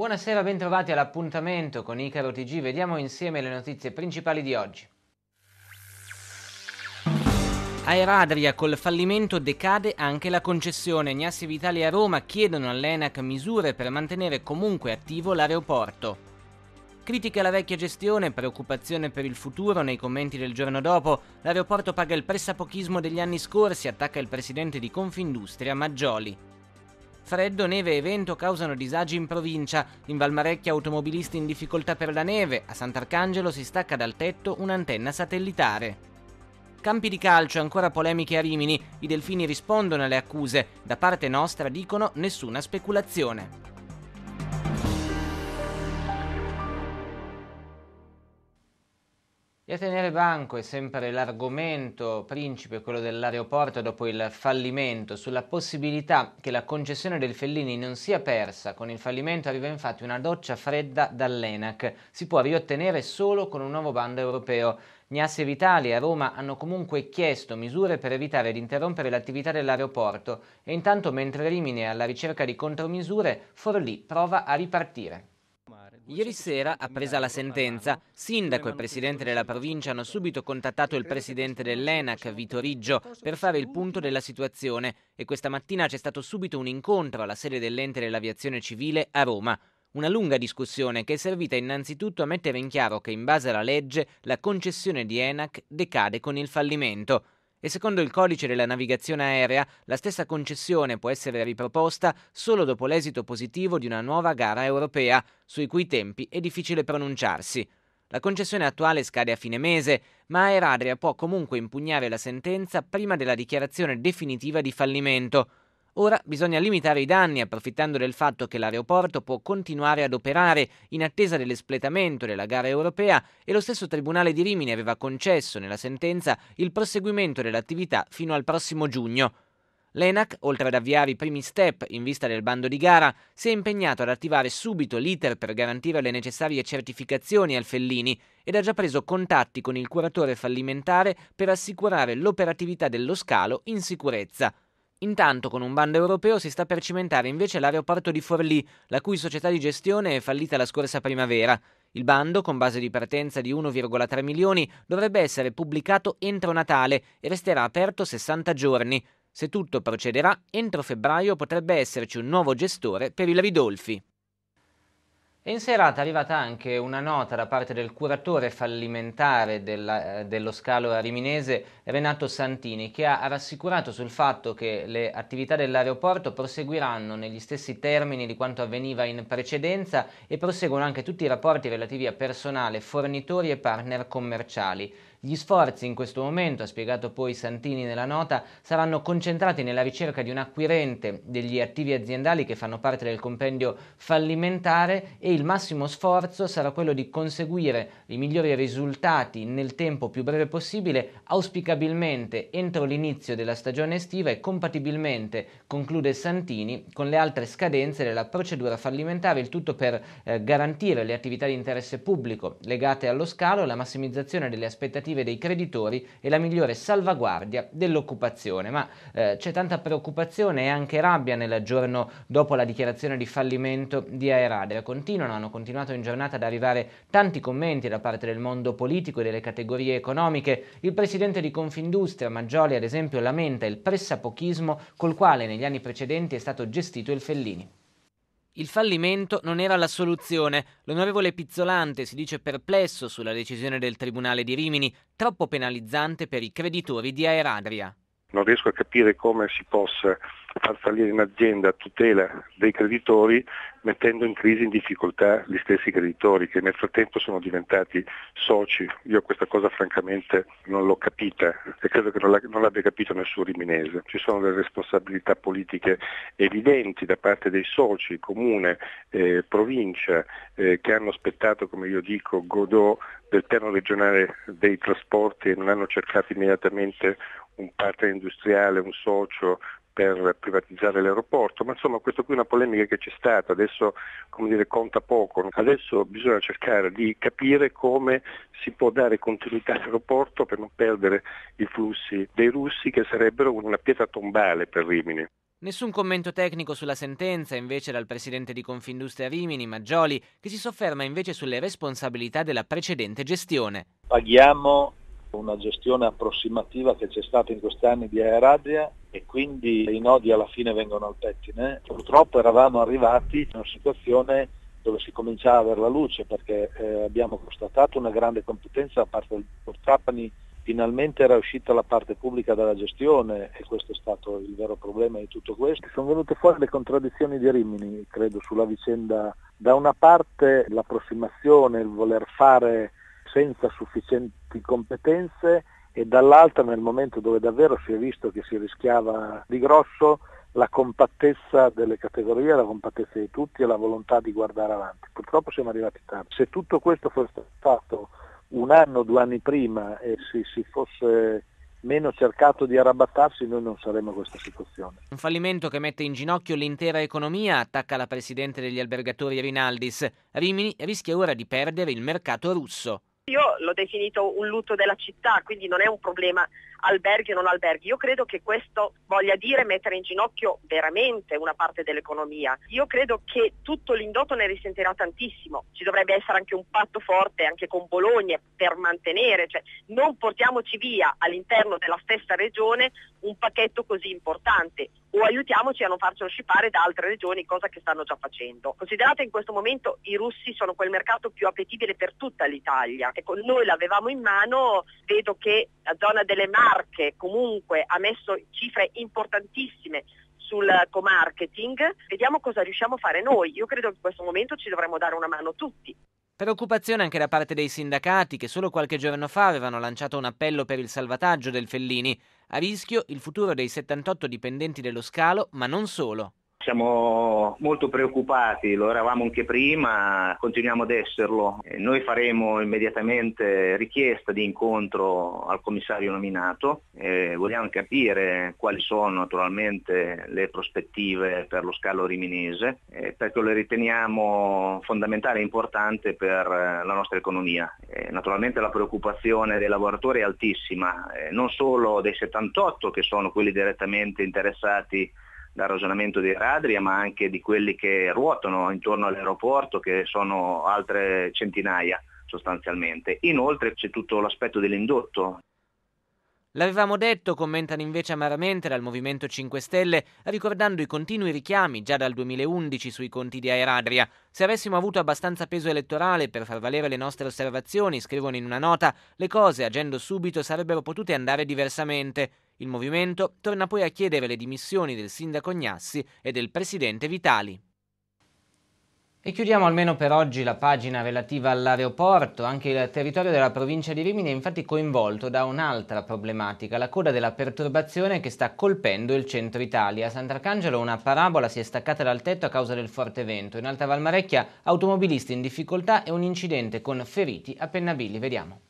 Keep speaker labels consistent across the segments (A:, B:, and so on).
A: Buonasera, bentrovati all'appuntamento con Icaro TG. Vediamo insieme le notizie principali di oggi. A Eradria col fallimento decade anche la concessione. Gnassi Vitali a Roma chiedono all'ENAC misure per mantenere comunque attivo l'aeroporto. Critica la vecchia gestione, preoccupazione per il futuro nei commenti del giorno dopo. L'aeroporto paga il pressapochismo degli anni scorsi, attacca il presidente di Confindustria Maggioli. Freddo, neve e vento causano disagi in provincia. In Valmarecchia automobilisti in difficoltà per la neve. A Sant'Arcangelo si stacca dal tetto un'antenna satellitare. Campi di calcio, ancora polemiche a Rimini. I delfini rispondono alle accuse. Da parte nostra dicono nessuna speculazione. E a tenere banco è sempre l'argomento principe, quello dell'aeroporto dopo il fallimento, sulla possibilità che la concessione del Fellini non sia persa. Con il fallimento arriva infatti una doccia fredda dall'ENAC. Si può riottenere solo con un nuovo bando europeo. Gnassi e Vitali a Roma hanno comunque chiesto misure per evitare di interrompere l'attività dell'aeroporto e intanto mentre Rimini è alla ricerca di contromisure, Forlì prova a ripartire. Ieri sera, appresa la sentenza, sindaco e presidente della provincia hanno subito contattato il presidente dell'ENAC, Vito Riggio, per fare il punto della situazione e questa mattina c'è stato subito un incontro alla sede dell'ente dell'aviazione civile a Roma. Una lunga discussione che è servita innanzitutto a mettere in chiaro che in base alla legge la concessione di ENAC decade con il fallimento e secondo il codice della navigazione aerea la stessa concessione può essere riproposta solo dopo l'esito positivo di una nuova gara europea, sui cui tempi è difficile pronunciarsi. La concessione attuale scade a fine mese, ma Aeradria può comunque impugnare la sentenza prima della dichiarazione definitiva di fallimento. Ora bisogna limitare i danni approfittando del fatto che l'aeroporto può continuare ad operare in attesa dell'espletamento della gara europea e lo stesso Tribunale di Rimini aveva concesso nella sentenza il proseguimento dell'attività fino al prossimo giugno. L'ENAC, oltre ad avviare i primi step in vista del bando di gara, si è impegnato ad attivare subito l'iter per garantire le necessarie certificazioni al Fellini ed ha già preso contatti con il curatore fallimentare per assicurare l'operatività dello scalo in sicurezza. Intanto con un bando europeo si sta per cimentare invece l'aeroporto di Forlì, la cui società di gestione è fallita la scorsa primavera. Il bando, con base di partenza di 1,3 milioni, dovrebbe essere pubblicato entro Natale e resterà aperto 60 giorni. Se tutto procederà, entro febbraio potrebbe esserci un nuovo gestore per il Ridolfi. E in serata è arrivata anche una nota da parte del curatore fallimentare della, eh, dello scalo riminese Renato Santini che ha rassicurato sul fatto che le attività dell'aeroporto proseguiranno negli stessi termini di quanto avveniva in precedenza e proseguono anche tutti i rapporti relativi a personale, fornitori e partner commerciali. Gli sforzi in questo momento, ha spiegato poi Santini nella nota, saranno concentrati nella ricerca di un acquirente degli attivi aziendali che fanno parte del compendio fallimentare e il massimo sforzo sarà quello di conseguire i migliori risultati nel tempo più breve possibile, auspicabilmente entro l'inizio della stagione estiva e compatibilmente, conclude Santini, con le altre scadenze della procedura fallimentare, il tutto per eh, garantire le attività di interesse pubblico legate allo scalo, la massimizzazione delle aspettative aspettative dei creditori e la migliore salvaguardia dell'occupazione. Ma eh, c'è tanta preoccupazione e anche rabbia nel giorno dopo la dichiarazione di fallimento di Aeradria. Continuano, hanno continuato in giornata ad arrivare tanti commenti da parte del mondo politico e delle categorie economiche. Il presidente di Confindustria, Maggioli, ad esempio, lamenta il pressapochismo col quale negli anni precedenti è stato gestito il Fellini. Il fallimento non era la soluzione. L'onorevole Pizzolante si dice perplesso sulla decisione del Tribunale di Rimini, troppo penalizzante per i creditori di Aeradria
B: non riesco a capire come si possa far salire in azienda a tutela dei creditori mettendo in crisi, in difficoltà gli stessi creditori che nel frattempo sono diventati soci. Io questa cosa francamente non l'ho capita e credo che non, non l'abbia capito nessun riminese. Ci sono delle responsabilità politiche evidenti da parte dei soci, comune, eh, provincia, eh, che hanno aspettato, come io dico, Godot del piano regionale dei trasporti e non hanno cercato immediatamente un partner industriale, un socio per privatizzare l'aeroporto, ma insomma questa qui è una polemica che c'è stata, adesso dire, conta poco, adesso bisogna cercare di capire come si può dare continuità all'aeroporto per non perdere i flussi dei russi che sarebbero una pietra tombale per Rimini.
A: Nessun commento tecnico sulla sentenza invece dal presidente di Confindustria Rimini, Maggioli, che si sofferma invece sulle responsabilità della precedente gestione.
B: Paghiamo una gestione approssimativa che c'è stata in questi anni di Aeradia e quindi i nodi alla fine vengono al pettine. Purtroppo eravamo arrivati in una situazione dove si cominciava a avere la luce perché eh, abbiamo constatato una grande competenza da parte del Portrapani, finalmente era uscita la parte pubblica dalla gestione e questo è stato il vero problema di tutto questo. Sono venute fuori le contraddizioni di Rimini, credo, sulla vicenda. Da una parte l'approssimazione, il voler fare senza sufficienti competenze e dall'altra nel momento dove davvero si è visto che si rischiava di grosso la compattezza delle categorie, la compattezza di tutti e la volontà di guardare avanti. Purtroppo siamo arrivati tardi. Se tutto questo fosse stato un anno, due anni prima e si, si fosse meno cercato di arrabattarsi, noi non saremmo in questa situazione.
A: Un fallimento che mette in ginocchio l'intera economia, attacca la presidente degli albergatori Rinaldis. Rimini rischia ora di perdere il mercato russo
B: io l'ho definito un lutto della città, quindi non è un problema alberghi o non alberghi. Io credo che questo voglia dire mettere in ginocchio veramente una parte dell'economia. Io credo che tutto l'indotto ne risentirà tantissimo. Ci dovrebbe essere anche un patto forte anche con Bologna per mantenere, cioè non portiamoci via all'interno della stessa regione un pacchetto così importante o aiutiamoci a non farcelo scippare da altre regioni, cosa che stanno già facendo. Considerate in questo momento i russi sono quel mercato più appetibile per tutta l'Italia. Ecco, noi l'avevamo in mano, vedo che la zona delle mani Marche comunque ha messo cifre importantissime sul co-marketing, vediamo cosa riusciamo a fare noi. Io credo che in questo momento ci dovremmo dare una mano tutti.
A: Preoccupazione anche da parte dei sindacati che solo qualche giorno fa avevano lanciato un appello per il salvataggio del Fellini. A rischio il futuro dei 78 dipendenti dello scalo, ma non solo. Siamo molto preoccupati, lo eravamo anche prima, continuiamo ad esserlo. Noi faremo immediatamente richiesta di incontro al commissario nominato, e vogliamo capire quali sono naturalmente le prospettive per lo scalo riminese, eh, perché lo riteniamo fondamentale e importante per eh, la nostra economia. Naturalmente la preoccupazione dei lavoratori è altissima, eh, non solo dei 78 che sono quelli direttamente interessati dal ragionamento di Radria ma anche di quelli che ruotano intorno all'aeroporto che sono altre centinaia sostanzialmente. Inoltre c'è tutto l'aspetto dell'indotto. L'avevamo detto, commentano invece amaramente dal Movimento 5 Stelle, ricordando i continui richiami già dal 2011 sui conti di Aeradria. Se avessimo avuto abbastanza peso elettorale per far valere le nostre osservazioni, scrivono in una nota, le cose, agendo subito, sarebbero potute andare diversamente. Il movimento torna poi a chiedere le dimissioni del sindaco Gnassi e del presidente Vitali. E chiudiamo almeno per oggi la pagina relativa all'aeroporto, anche il territorio della provincia di Rimini è infatti coinvolto da un'altra problematica, la coda della perturbazione che sta colpendo il centro Italia. A Sant'Arcangelo una parabola si è staccata dal tetto a causa del forte vento, in Alta Valmarecchia automobilisti in difficoltà e un incidente con feriti a Pennabili, vediamo.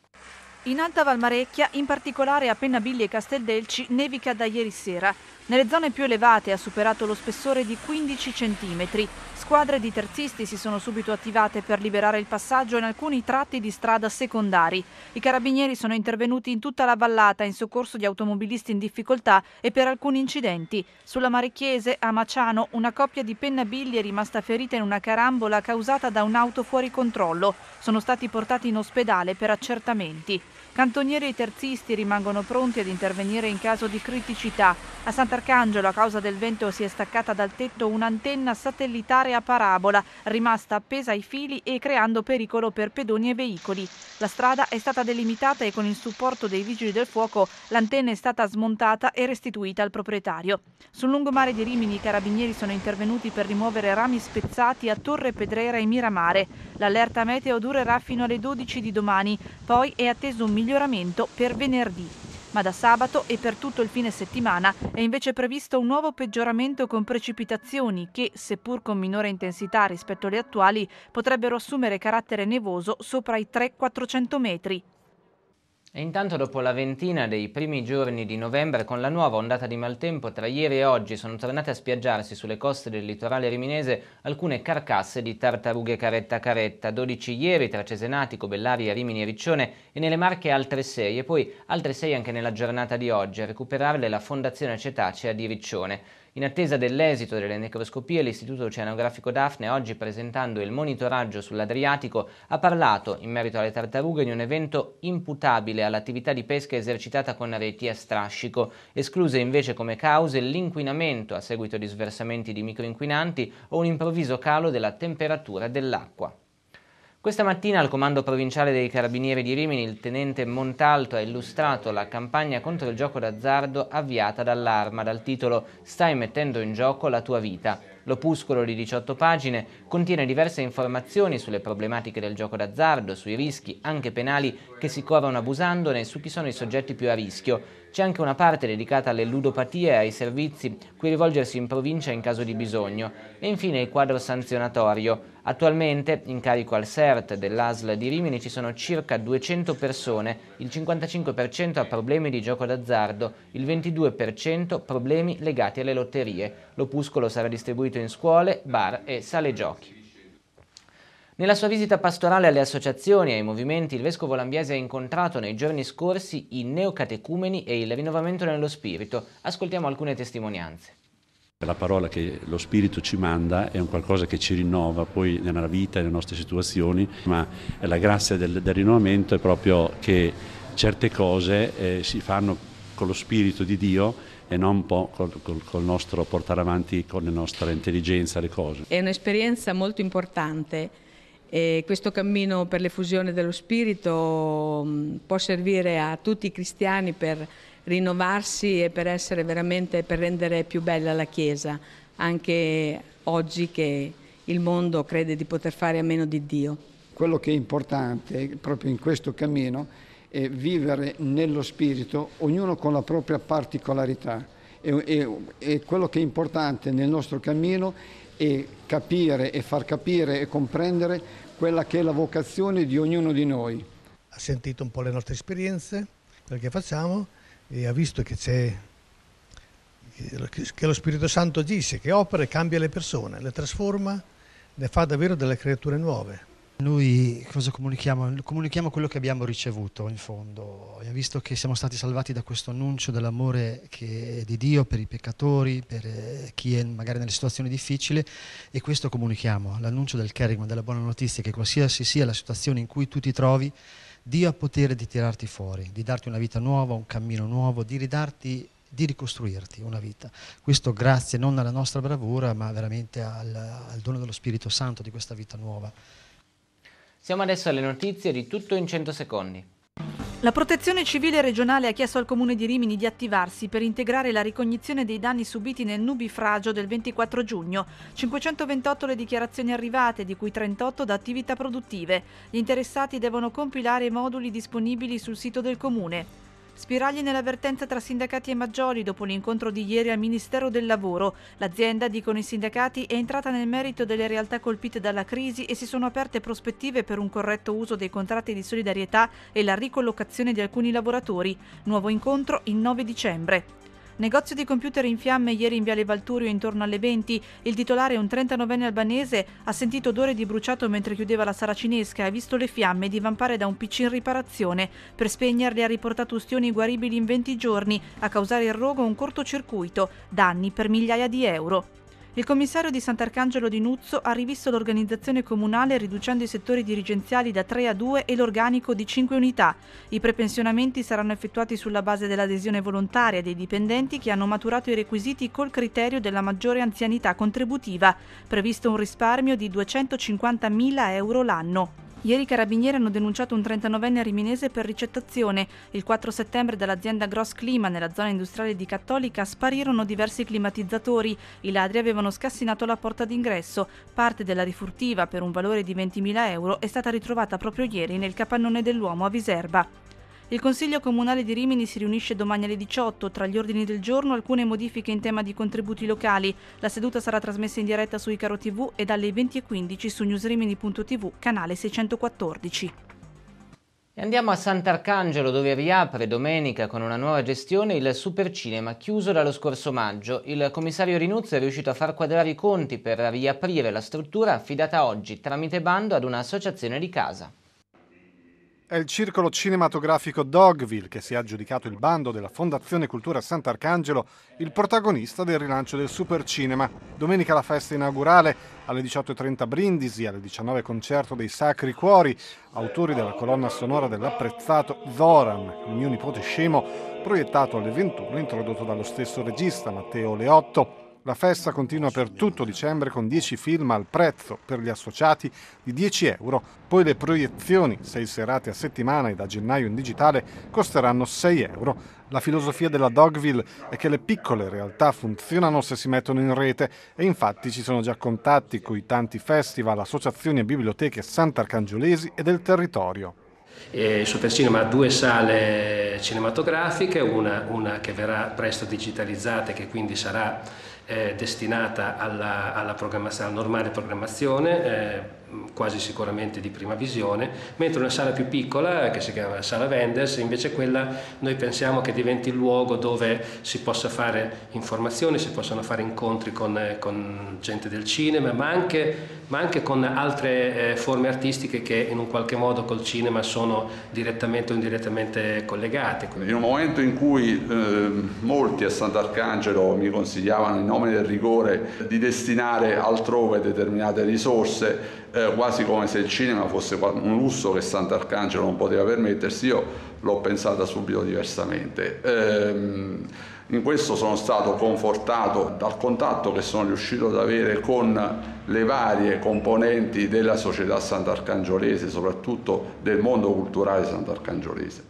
A: In Alta
B: Valmarecchia, in particolare a Pennabilli e Casteldelci, nevica da ieri sera. Nelle zone più elevate ha superato lo spessore di 15 cm. Squadre di terzisti si sono subito attivate per liberare il passaggio in alcuni tratti di strada secondari. I carabinieri sono intervenuti in tutta la vallata in soccorso di automobilisti in difficoltà e per alcuni incidenti. Sulla Marecchiese, a Maciano, una coppia di pennabilli è rimasta ferita in una carambola causata da un'auto fuori controllo. Sono stati portati in ospedale per accertamenti. Cantonieri e terzisti rimangono pronti ad intervenire in caso di criticità. A Sant'Arcangelo, a causa del vento, si è staccata dal tetto un'antenna satellitare a parabola, rimasta appesa ai fili e creando pericolo per pedoni e veicoli. La strada è stata delimitata e con il supporto dei vigili del fuoco l'antenna è stata smontata e restituita al proprietario. Sul lungomare di Rimini i carabinieri sono intervenuti per rimuovere rami spezzati a Torre Pedrera e Miramare. L'allerta meteo durerà fino alle 12 di domani, poi è atteso un miglioramento per venerdì, ma da sabato e per tutto il fine settimana è invece previsto un nuovo peggioramento con precipitazioni che, seppur con minore intensità rispetto alle attuali, potrebbero assumere carattere nevoso sopra i 3 400 metri.
A: E intanto dopo la ventina dei primi giorni di novembre con la nuova ondata di maltempo tra ieri e oggi sono tornate a spiaggiarsi sulle coste del litorale riminese alcune carcasse di tartarughe caretta caretta, 12 ieri tra Cesenatico, Bellaria, Rimini e Riccione e nelle Marche altre 6 e poi altre 6 anche nella giornata di oggi a recuperarle la Fondazione Cetacea di Riccione. In attesa dell'esito delle necroscopie, l'Istituto Oceanografico Daphne, oggi presentando il monitoraggio sull'Adriatico, ha parlato, in merito alle tartarughe, di un evento imputabile all'attività di pesca esercitata con reti a strascico, escluse invece come cause l'inquinamento a seguito di sversamenti di microinquinanti o un improvviso calo della temperatura dell'acqua. Questa mattina al Comando Provinciale dei Carabinieri di Rimini il tenente Montalto ha illustrato la campagna contro il gioco d'azzardo avviata dall'Arma dal titolo Stai mettendo in gioco la tua vita. L'opuscolo di 18 pagine contiene diverse informazioni sulle problematiche del gioco d'azzardo, sui rischi, anche penali, che si corrono abusandone e su chi sono i soggetti più a rischio. C'è anche una parte dedicata alle ludopatie e ai servizi cui rivolgersi in provincia in caso di bisogno e infine il quadro sanzionatorio. Attualmente, in carico al CERT dell'ASL di Rimini, ci sono circa 200 persone, il 55% ha problemi di gioco d'azzardo, il 22% problemi legati alle lotterie. L'opuscolo sarà distribuito in scuole, bar e sale giochi. Nella sua visita pastorale alle associazioni e ai movimenti, il vescovo Lambiese ha incontrato nei giorni scorsi i neocatecumeni e il rinnovamento nello spirito. Ascoltiamo alcune testimonianze.
B: La parola che lo Spirito ci manda è un qualcosa che ci rinnova poi nella vita, e nelle nostre situazioni, ma la grazia del, del rinnovamento è proprio che certe cose eh, si fanno con lo Spirito di Dio e non un col, col, col nostro portare avanti con la nostra intelligenza le cose. È un'esperienza molto importante e questo cammino per l'effusione dello spirito mm, può servire a tutti i cristiani per rinnovarsi e per essere veramente per rendere più bella la Chiesa anche oggi che il mondo crede di poter fare a meno di Dio. Quello che è importante proprio in questo cammino è vivere nello spirito, ognuno con la propria particolarità. E, e quello che è importante nel nostro cammino e capire e far capire e comprendere quella che è la vocazione di ognuno di noi. Ha sentito un po' le nostre esperienze, quello che facciamo e ha visto che c'è che lo Spirito Santo agisce, che opera e cambia le persone, le trasforma, ne fa davvero delle creature nuove. Noi cosa comunichiamo? Comunichiamo quello che abbiamo ricevuto in fondo, abbiamo visto che siamo stati salvati da questo annuncio dell'amore di Dio per i peccatori, per eh, chi è magari nelle situazioni difficili e questo comunichiamo, l'annuncio del kerigma, della buona notizia, che qualsiasi sia la situazione in cui tu ti trovi, Dio ha potere di tirarti fuori, di darti una vita nuova, un cammino nuovo, di ridarti di ricostruirti una vita. Questo grazie non alla nostra bravura, ma veramente al, al dono dello Spirito Santo di questa vita nuova
A: siamo adesso alle notizie di tutto in 100 secondi.
B: La protezione civile regionale ha chiesto al comune di Rimini di attivarsi per integrare la ricognizione dei danni subiti nel nubifragio del 24 giugno. 528 le dichiarazioni arrivate, di cui 38 da attività produttive. Gli interessati devono compilare i moduli disponibili sul sito del comune. Spiragli nella vertenza tra sindacati e maggiori dopo l'incontro di ieri al Ministero del Lavoro. L'azienda, dicono i sindacati, è entrata nel merito delle realtà colpite dalla crisi e si sono aperte prospettive per un corretto uso dei contratti di solidarietà e la ricollocazione di alcuni lavoratori. Nuovo incontro il 9 dicembre. Negozio di computer in fiamme ieri in Viale Valturio intorno alle 20. Il titolare, un 39enne albanese, ha sentito odore di bruciato mentre chiudeva la sala cinesca e ha visto le fiamme divampare da un PC in riparazione. Per spegnerle ha riportato ustioni guaribili in 20 giorni, a causare il rogo un cortocircuito, danni per migliaia di euro. Il commissario di Sant'Arcangelo di Nuzzo ha rivisto l'organizzazione comunale riducendo i settori dirigenziali da 3 a 2 e l'organico di 5 unità. I prepensionamenti saranno effettuati sulla base dell'adesione volontaria dei dipendenti che hanno maturato i requisiti col criterio della maggiore anzianità contributiva, previsto un risparmio di 250.000 euro l'anno. Ieri i carabinieri hanno denunciato un 39enne riminese per ricettazione. Il 4 settembre dall'azienda Gross Clima nella zona industriale di Cattolica sparirono diversi climatizzatori. I ladri avevano scassinato la porta d'ingresso. Parte della rifurtiva per un valore di 20.000 euro è stata ritrovata proprio ieri nel capannone dell'uomo a Viserba. Il Consiglio Comunale di Rimini si riunisce domani alle 18. Tra gli ordini del giorno alcune modifiche in tema di contributi locali. La seduta sarà trasmessa in diretta su Icaro TV e dalle 20.15 su newsrimini.tv, canale 614.
A: Andiamo a Sant'Arcangelo dove riapre domenica con una nuova gestione il Supercinema chiuso dallo scorso maggio. Il commissario Rinuzzo è riuscito a far quadrare i conti per riaprire la struttura affidata oggi tramite bando ad un'associazione di casa
B: è il circolo cinematografico Dogville che si è aggiudicato il bando della Fondazione Cultura Sant'Arcangelo, il protagonista del rilancio del Supercinema. Domenica la festa inaugurale, alle 18.30 Brindisi, alle 19 concerto dei Sacri Cuori, autori della colonna sonora dell'apprezzato Zoran, il mio nipote scemo, proiettato alle 21, introdotto dallo stesso regista Matteo Leotto. La festa continua per tutto dicembre con 10 film al prezzo per gli associati di 10 euro, poi le proiezioni, 6 serate a settimana e da gennaio in digitale, costeranno 6 euro. La filosofia della Dogville è che le piccole realtà funzionano se si mettono in rete e infatti ci sono già contatti con i tanti festival, associazioni e biblioteche sant'arcangiolesi e del territorio. E su Cinema ha due sale cinematografiche, una, una che verrà presto digitalizzata e che quindi sarà eh, destinata alla, alla, alla, normale programmazione eh, quasi sicuramente di prima visione, mentre una sala più piccola, eh, che si chiama sala vendors, invece quella noi pensiamo che diventi il luogo dove si possa fare informazioni, si possano fare incontri con, eh, con gente del cinema, ma anche, ma anche con altre eh, forme artistiche che in un qualche modo col cinema sono direttamente o indirettamente collegate. In un momento in cui eh, molti a Sant'Arcangelo mi consigliavano in nome del rigore di destinare altrove determinate risorse, eh, quasi come se il cinema fosse un lusso che Sant'Arcangelo non poteva permettersi, io l'ho pensata subito diversamente. Ehm, in questo sono stato confortato dal contatto che sono riuscito ad avere con le varie componenti della società sant'arcangiolese, soprattutto del mondo culturale sant'arcangiolese.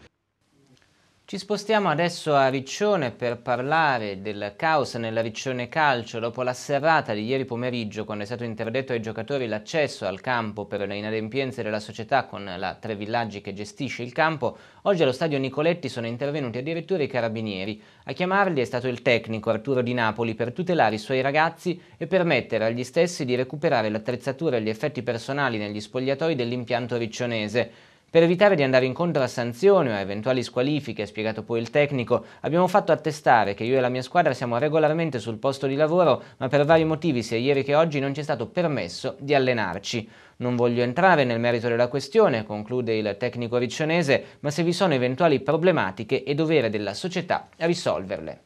A: Ci spostiamo adesso a Riccione per parlare del caos nella Riccione Calcio dopo la serrata di ieri pomeriggio quando è stato interdetto ai giocatori l'accesso al campo per le inadempienze della società con la Tre Villaggi che gestisce il campo. Oggi allo stadio Nicoletti sono intervenuti addirittura i carabinieri. A chiamarli è stato il tecnico Arturo Di Napoli per tutelare i suoi ragazzi e permettere agli stessi di recuperare l'attrezzatura e gli effetti personali negli spogliatoi dell'impianto riccionese. Per evitare di andare incontro a sanzioni o a eventuali squalifiche, ha spiegato poi il tecnico, abbiamo fatto attestare che io e la mia squadra siamo regolarmente sul posto di lavoro, ma per vari motivi sia ieri che oggi non ci è stato permesso di allenarci. Non voglio entrare nel merito della questione, conclude il tecnico riccionese, ma se vi sono eventuali problematiche è dovere della società risolverle.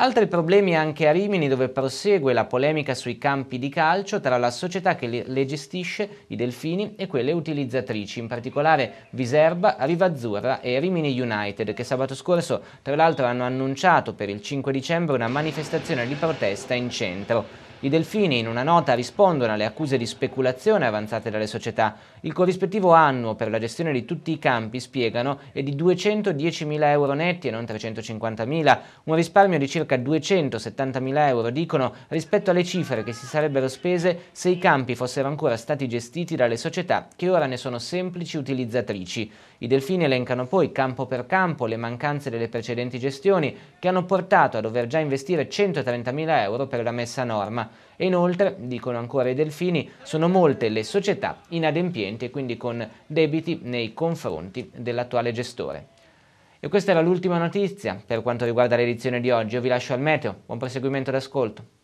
A: Altri problemi anche a Rimini dove prosegue la polemica sui campi di calcio tra la società che le gestisce, i Delfini, e quelle utilizzatrici, in particolare Viserba, Rivazzurra e Rimini United che sabato scorso tra l'altro hanno annunciato per il 5 dicembre una manifestazione di protesta in centro. I Delfini in una nota rispondono alle accuse di speculazione avanzate dalle società il corrispettivo annuo per la gestione di tutti i campi, spiegano, è di 210.000 euro netti e non 350.000, un risparmio di circa 270.000 euro, dicono, rispetto alle cifre che si sarebbero spese se i campi fossero ancora stati gestiti dalle società che ora ne sono semplici utilizzatrici. I delfini elencano poi campo per campo le mancanze delle precedenti gestioni che hanno portato a dover già investire 130.000 euro per la messa a norma. E inoltre, dicono ancora i delfini, sono molte le società inadempienti e quindi con debiti nei confronti dell'attuale gestore. E questa era l'ultima notizia per quanto riguarda l'edizione di oggi. Io vi lascio al meteo, buon proseguimento d'ascolto.